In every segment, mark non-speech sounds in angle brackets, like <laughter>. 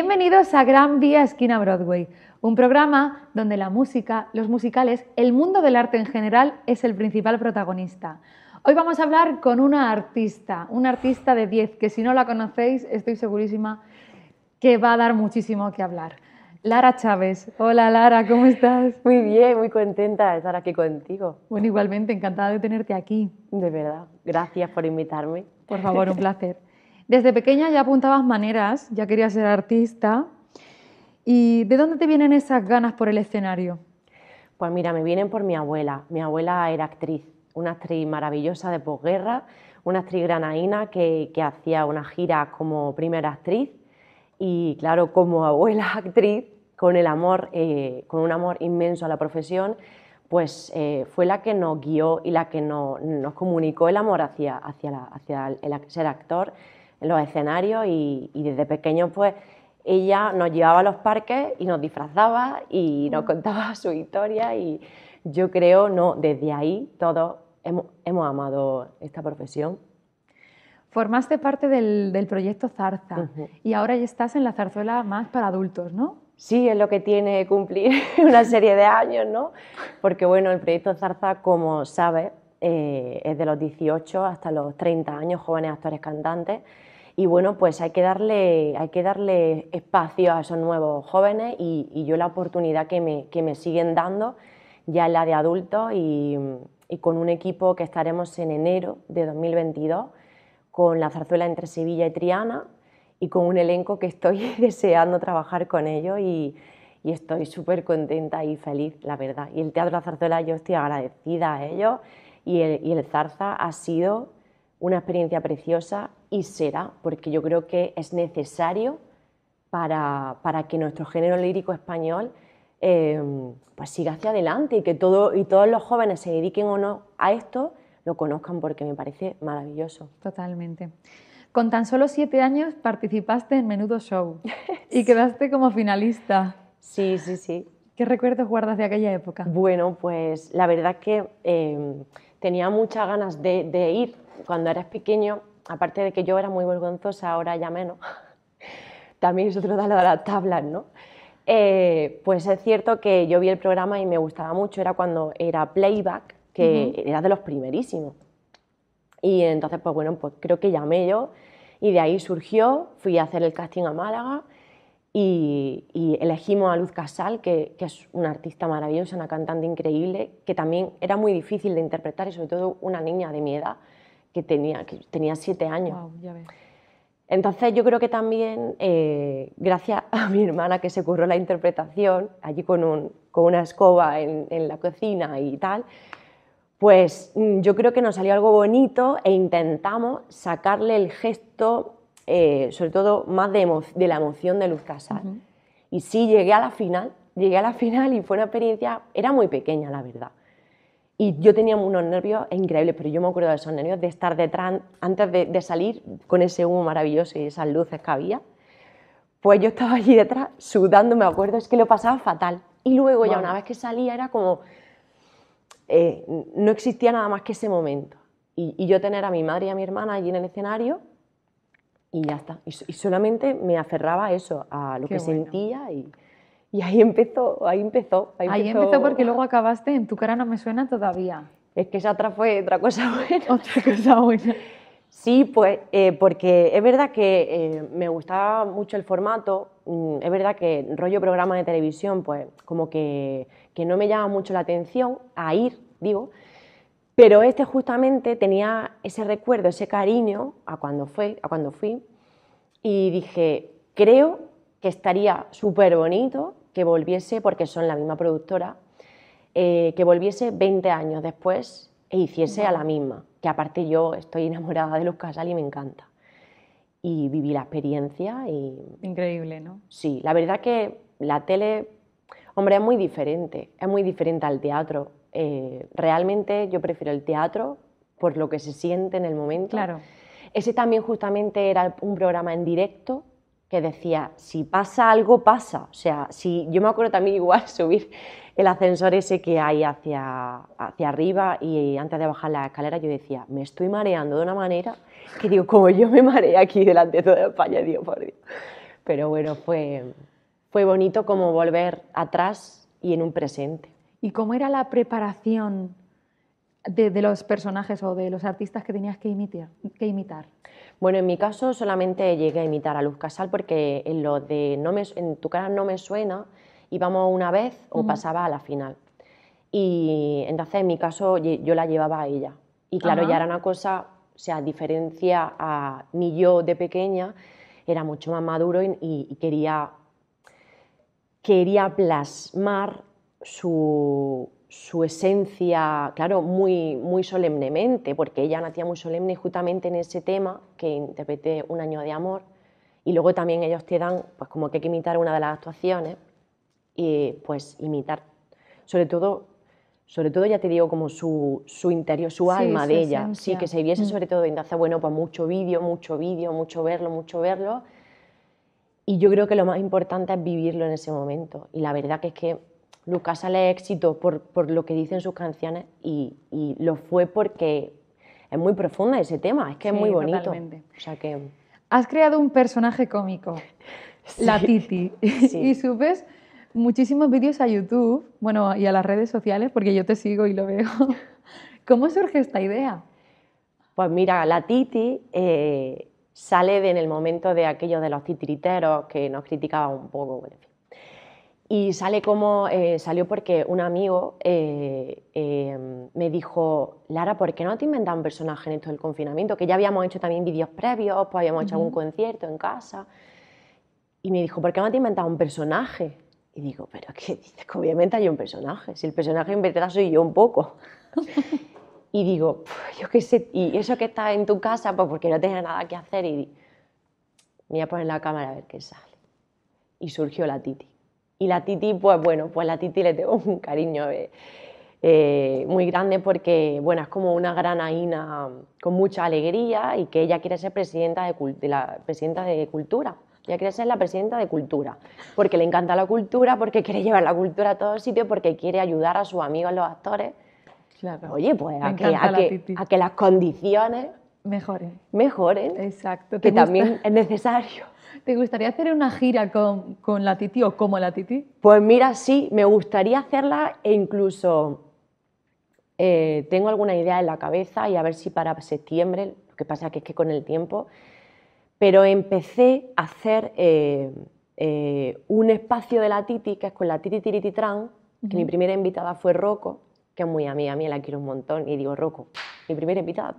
Bienvenidos a Gran Vía Esquina Broadway, un programa donde la música, los musicales, el mundo del arte en general es el principal protagonista. Hoy vamos a hablar con una artista, una artista de 10, que si no la conocéis estoy segurísima que va a dar muchísimo que hablar. Lara Chávez. Hola Lara, ¿cómo estás? Muy bien, muy contenta de estar aquí contigo. Bueno, igualmente, encantada de tenerte aquí. De verdad, gracias por invitarme. Por favor, un placer. Desde pequeña ya apuntabas maneras, ya querías ser artista. ¿Y de dónde te vienen esas ganas por el escenario? Pues mira, me vienen por mi abuela. Mi abuela era actriz, una actriz maravillosa de posguerra, una actriz granaína que, hacía una gira como primera actriz y claro, como abuela <laughs> actriz, con el amor, eh, con un amor inmenso a la profesión, pues eh, fue la que nos guió y la que nos, comunicó el amor hacia, hacia, el ser actor en los escenarios y, desde pequeños pues ella nos llevaba a los parques y nos disfrazaba y nos contaba <laughs> su historia y yo creo, no, desde ahí todos hemos, amado esta profesión. Formaste parte del, proyecto Zarza y ahora ya estás en la zarzuela más para adultos, ¿no? Sí, es lo que tiene que cumplir <laughs> una serie de años, ¿no? Porque bueno, el proyecto Zarza, como sabes, eh, es de los 18 hasta los 30 años, jóvenes actores cantantes y bueno, pues hay que darle, hay que darle espacio a esos nuevos jóvenes y, yo la oportunidad que me, siguen dando ya es la de adultos y, con un equipo que estaremos en enero de 2022 con la zarzuela entre Sevilla y Triana y con un elenco que estoy <laughs> deseando trabajar con ellos y, estoy súper contenta y feliz, la verdad. Y el Teatro La Zarzuela yo estoy agradecida a ellos y y el Zarza ha sido una experiencia preciosa y será, porque yo creo que es necesario para, que nuestro género lírico español em, pues siga hacia adelante y que todo, y todos los jóvenes se dediquen o no a esto, lo conozcan porque me parece maravilloso. Totalmente. Con tan solo siete años participaste en Menudo Show <laughs> y quedaste como finalista. Sí, sí, sí. ¿Qué recuerdos guardas de aquella época? Bueno, pues la verdad es que em, tenía muchas ganas de ir cuando eras pequeño, aparte de que yo era muy vergonzosa, ahora ya menos, <laughs> también es otro de las tablas, ¿no? Eh, pues es cierto que yo vi el programa y me gustaba mucho, era cuando era playback, que era de los primerísimos. Y entonces, pues bueno, pues creo que llamé yo y de ahí surgió, fui a hacer el casting a Málaga y, elegimos a Luz Casal, que, que, es una artista maravillosa, una cantante increíble, que también era muy difícil de interpretar y sobre todo una niña de mi edad, que tenía, que tenía siete años. Entonces yo creo que también, eh, gracias a mi hermana que se curró la interpretación, allí con, una escoba en, la cocina y tal, pues mm, yo creo que nos salió algo bonito e intentamos sacarle el gesto, eh, sobre todo más de, de la emoción de Luz Casal. Y sí, llegué a la final, llegué a la final y fue una experiencia, era muy pequeña la verdad, y yo tenía unos nervios increíbles, pero yo me acuerdo de esos nervios, de estar detrás, antes de, salir, con ese humo maravilloso y esas luces que había. Pues yo estaba allí detrás, sudando, me acuerdo, es que lo pasaba fatal. Y luego ya una vez que salía era como... Eh, no existía nada más que ese momento. Y, yo tener a mi madre y a mi hermana allí en el escenario y ya está. Y, solamente me aferraba a eso, a lo que sentía y... <laughs> Y ahí empezó, ahí empezó. Ahí, empezó... porque luego acabaste en Tu cara no me suena todavía. Es que esa otra fue otra cosa <laughs> buena. Otra cosa buena. Sí, pues eh, porque es verdad que eh, me gustaba mucho el formato, mm, es verdad que rollo programa de televisión, pues como que, no me llama mucho la atención a ir, digo, pero este justamente tenía ese recuerdo, ese cariño a cuando, fue, a cuando fui y dije, creo que estaría súper bonito que volviese, porque son la misma productora, eh, que volviese 20 años después e hiciese a la misma, que aparte yo estoy enamorada de los Casal y me encanta. Y viví la experiencia y... Increíble, ¿no? Sí, la verdad que la tele, hombre, es muy diferente, es muy diferente al teatro. Eh, realmente yo prefiero el teatro por lo que se siente en el momento. Claro. Ese también justamente era un programa en directo, que decía, si pasa algo, pasa. O sea, si yo me acuerdo también igual <laughs> subir el ascensor ese que hay hacia, hacia arriba y antes de bajar la escalera yo decía, me estoy mareando de una manera que digo, como yo me mareé aquí delante de toda España, digo, por Dios. Pero bueno, fue, fue bonito como volver atrás y en un presente. ¿Y cómo era la preparación de, los personajes o de los artistas que tenías Que imitar? Bueno, en mi caso solamente llegué a imitar a Luz Casal porque en lo de no me, en tu cara no me suena íbamos una vez o pasaba a la final. Y entonces en mi caso yo la llevaba a ella. Y claro, ya era una cosa, o sea, a diferencia a mi yo de pequeña, era mucho más maduro y, y quería, quería plasmar su, su esencia, claro, muy, muy solemnemente, porque ella nacía muy solemne justamente en ese tema que interpreté Un año de amor. Y luego también ellos te dan, pues como que hay que imitar una de las actuaciones y pues imitar, sobre todo, sobre todo ya te digo, como su, su interior, su alma de ella, sí, que se viese mm. sobre todo. Entonces, bueno, pues mucho vídeo, mucho vídeo, mucho verlo, mucho verlo. Y yo creo que lo más importante es vivirlo en ese momento. Y la verdad que es que Lucas sale éxito por, por lo que dicen sus canciones y, y, lo fue porque es muy profunda ese tema, es que es muy bonito. O sea que... Has creado un personaje cómico, <laughs> la Titi, <laughs> y subes muchísimos vídeos a YouTube, bueno, y a las redes sociales, porque yo te sigo y lo veo. <laughs> ¿Cómo surge esta idea? Pues mira, la Titi eh, sale de, en el momento de aquello de los titiriteros que nos criticaban un poco, y sale como, eh, salió porque un amigo eh, eh, me dijo, Lara, ¿por qué no te inventas un personaje en esto del confinamiento? Que ya habíamos hecho también vídeos previos, pues habíamos hecho algún concierto en casa. Y me dijo, ¿por qué no te inventas un personaje? Y digo, ¿pero qué dices? Que obviamente hay un personaje? Si el personaje en verdad soy yo un poco. <laughs> y digo, yo qué sé, y eso que está en tu casa, pues porque no tenía nada que hacer. Y me voy a poner la cámara a ver qué sale. Y surgió la Titi y la Titi, pues bueno, pues la Titi le tengo <laughs> un cariño eh, eh, muy grande porque, bueno, es como una gran aina con mucha alegría y que ella quiere ser presidenta de, cultura. Ella quiere ser la presidenta de cultura, porque le encanta la cultura, porque quiere llevar la cultura a todos sitios, porque quiere ayudar a sus amigos, los actores. Oye, pues a, que, a que, las condiciones Mejoren. Mejoren. Exacto. Que también es necesario. <laughs> ¿Te gustaría hacer una gira con, la Titi o como la Titi? Pues mira, sí, me gustaría hacerla e incluso eh, tengo alguna idea en la cabeza y a ver si para septiembre, lo que pasa que es que con el tiempo, pero empecé a hacer eh, eh, un espacio de la Titi, que es con la Titi Tirititran, que mi primera invitada fue Rocco, que es muy amiga mí la quiero un montón, y digo, Rocco, mi primera invitada,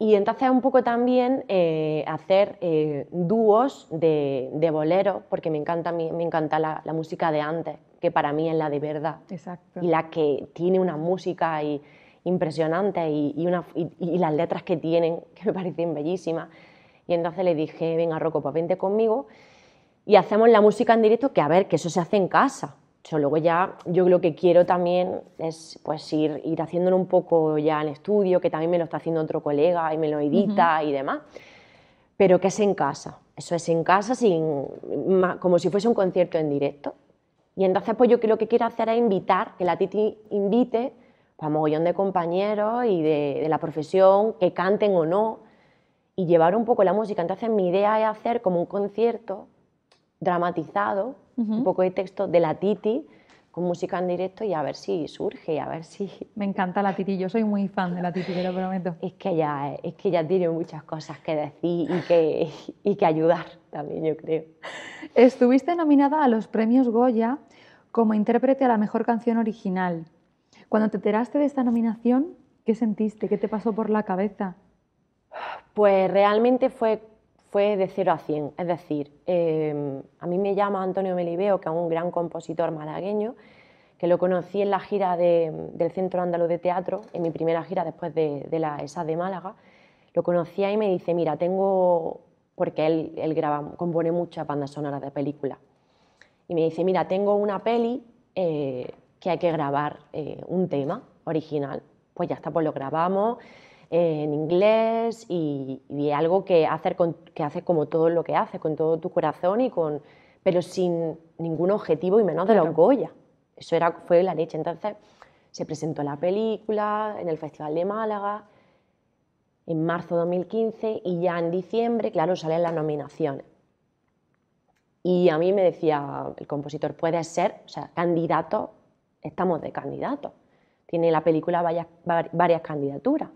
y entonces un poco también eh, hacer eh, dúos de, boleros, bolero, porque me encanta, me encanta la, música de antes, que para mí es la de verdad. Y la que tiene una música impresionante y, y, las letras que tienen, que me parecen bellísimas. Y entonces le dije, venga Rocco, pues vente conmigo y hacemos la música en directo, que a ver, que eso se hace en casa luego ya, yo lo que quiero también es pues ir, ir haciéndolo un poco ya en estudio, que también me lo está haciendo otro colega y me lo edita y demás, pero que es en casa. Eso es en casa, sin, como si fuese un concierto en directo. Y entonces pues yo lo que quiero hacer es invitar, que la Titi invite pues, a mogollón de compañeros y de la profesión, que canten o no, y llevar un poco la música. Entonces mi idea es hacer como un concierto dramatizado un poco de texto de la Titi con música en directo y a ver si surge, a ver si... <laughs> Me encanta la Titi, yo soy muy fan de la Titi, te lo prometo. Es que ella, es que tiene muchas cosas que decir y que, y que ayudar también, yo creo. Estuviste nominada a los premios Goya como intérprete a la mejor canción original. Cuando te enteraste de esta nominación, ¿qué sentiste? ¿Qué te pasó por la cabeza? Pues realmente fue fue de 0 a 100. Es decir, eh, a mí me llama Antonio Melibeo, que es un gran compositor malagueño, que lo conocí en la gira del Centro Andaluz de Teatro, en mi primera gira después de, la ESA de Málaga. Lo conocí y me dice, mira, tengo, porque él, graba, compone muchas bandas sonoras de películas, y me dice, mira, tengo una peli eh, que hay que grabar eh, un tema original. Pues ya está, pues lo grabamos eh, en inglés y, algo que, hacer que hace como todo lo que hace, con todo tu corazón y con, pero sin ningún objetivo y menos de los Goya. Eso era, fue la leche. Entonces se presentó la película en el Festival de Málaga en marzo de 2015 y ya en diciembre, claro, salen las nominaciones. Y a mí me decía el compositor, puede ser, o sea, candidato, estamos de candidato. Tiene la película varias, varias candidaturas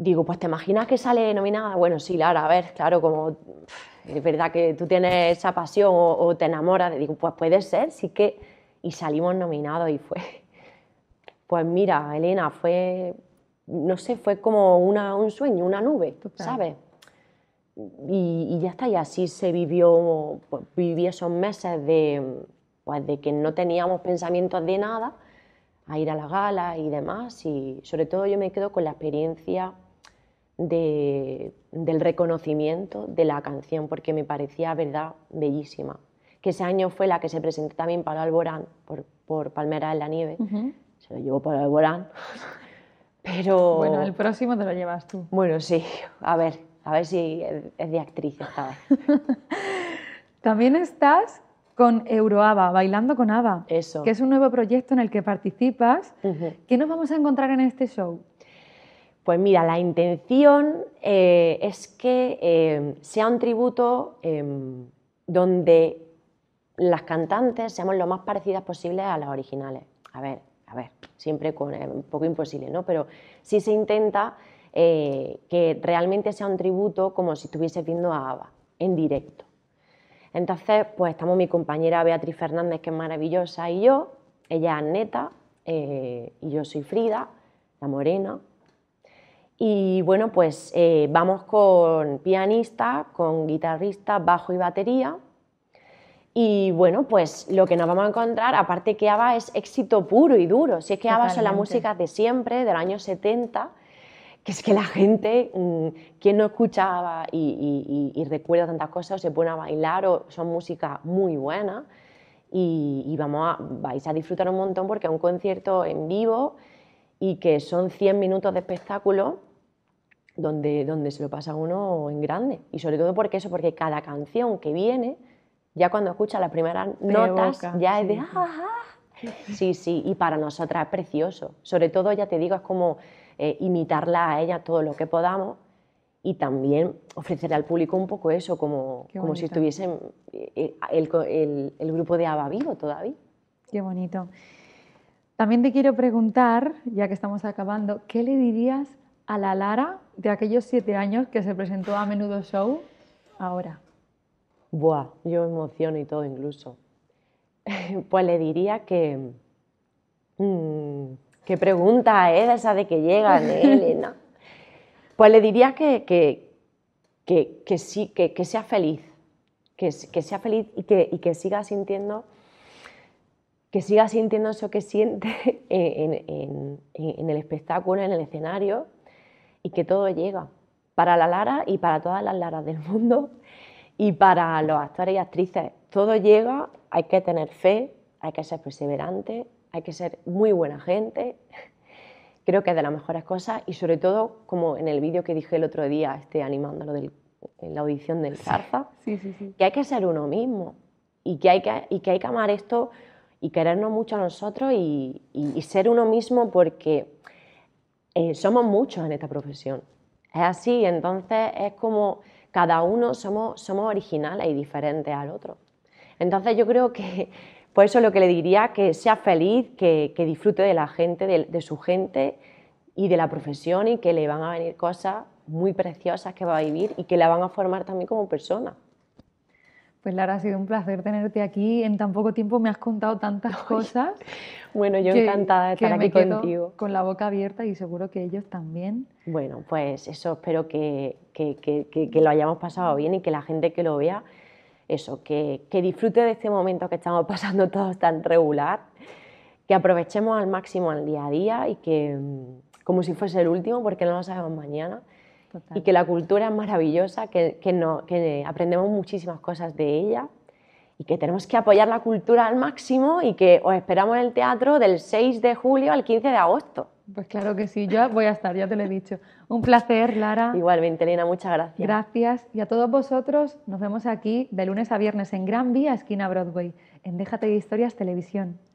digo, pues te imaginas que sale nominada. Bueno, sí, Lara, a ver, claro, como es verdad que tú tienes esa pasión o, te enamoras, digo, pues puede ser, sí que. Y salimos nominados y fue. Pues mira, Elena, fue, no sé, fue como un sueño, una nube, ¿sabes? Y, ya está, y así se vivió, pues, viví esos meses de, pues, de que no teníamos pensamientos de nada, a ir a la gala y demás, y sobre todo yo me quedo con la experiencia del reconocimiento de la canción, porque me parecía, verdad, bellísima. Que ese año fue la que se presentó también para Alborán por, por Palmera en la Nieve. Se lo llevó Pablo Alborán. <laughs> Pero... Bueno, el próximo te lo llevas tú. Bueno, sí. A ver, a ver si es de actriz esta <laughs> También estás con Euroaba, Bailando con Ava. Eso. Que es un nuevo proyecto en el que participas. ¿Qué nos vamos a encontrar en este show? Pues mira, la intención eh, es que eh, sea un tributo eh, donde las cantantes seamos lo más parecidas posibles a las originales. A ver, a ver, siempre con, un poco imposible, ¿no? Pero sí se intenta que realmente sea un tributo como si estuviese viendo a Ava en directo. Entonces, pues estamos mi compañera Beatriz Fernández, que es maravillosa, y yo. Ella es Neta y yo soy Frida, la morena. Y bueno, pues eh, vamos con pianista, con guitarrista, bajo y batería. Y bueno, pues lo que nos vamos a encontrar, aparte que ABA es éxito puro y duro. Si es que ABBA son la música de siempre, del año 70, que es que la gente, mm, quien no escuchaba y, recuerda tantas cosas, o se pone a bailar, o son música muy buena. Y, vamos vais a disfrutar un montón porque es un concierto en vivo y que son 100 minutos de espectáculo donde, se lo pasa uno en grande. Y sobre todo porque eso, porque cada canción que viene, ya cuando escucha las primeras notas, ya es de Sí, sí, y para nosotras es precioso. Sobre todo, ya te digo, es como eh, imitarla a ella todo lo que podamos y también ofrecer al público un poco eso, como, como si estuviesen eh, eh, el, grupo de Ava vivo todavía. Qué bonito. También te quiero preguntar, ya que estamos acabando, ¿qué le dirías a la Lara de aquellos siete años que se presentó a Menudo Show ahora? Buah, yo emociono y todo incluso. <laughs> pues le diría que... Mm, qué pregunta, ¿eh? Esa de que llegan, <laughs> Elena. Pues le diría que, que, sí, que, sea feliz, que, sea feliz y que, siga sintiendo que siga sintiendo eso que siente <laughs> en el espectáculo, en el escenario, y que todo llega para la Lara y para todas las Laras del mundo y para los actores y actrices. Todo llega, hay que tener fe, hay que ser perseverante, hay que ser muy buena gente. Creo que es de las mejores cosas y sobre todo como en el vídeo que dije el otro día, este animándolo de la audición del Zarza, sí, sí, sí, que hay que ser uno mismo y que hay que, y que, hay que amar esto y querernos mucho a nosotros y ser uno mismo porque eh, somos muchos en esta profesión. Es así, entonces es como cada uno somos, somos originales y diferentes al otro. Entonces yo creo que <laughs> por eso lo que le diría que sea feliz, que, disfrute de la gente, de, de, su gente y de la profesión y que le van a venir cosas muy preciosas que va a vivir y que la van a formar también como persona. Pues Lara, ha sido un placer tenerte aquí. En tan poco tiempo me has contado tantas <laughs> cosas. Bueno, yo encantada de estar aquí contigo. Con la boca abierta y seguro que ellos también. Bueno, pues eso espero que, lo hayamos pasado bien y que la gente que lo vea, eso, que, que disfrute de este momento que estamos <laughs> pasando todos tan regular, que aprovechemos al máximo el día a día y que mm, como si fuese el último, porque no lo sabemos mañana, y que la cultura es maravillosa, que, aprendemos muchísimas cosas de ella y que tenemos que apoyar la cultura al máximo y que os esperamos en el teatro del 6 de julio al 15 de agosto. Pues claro que sí, yo voy a estar, ya te lo he dicho. Un placer, Lara. Igualmente, Elena, muchas gracias. Gracias. Y a todos vosotros, nos vemos aquí de lunes a viernes en Gran Vía, esquina Broadway, en Déjate de Historias Televisión.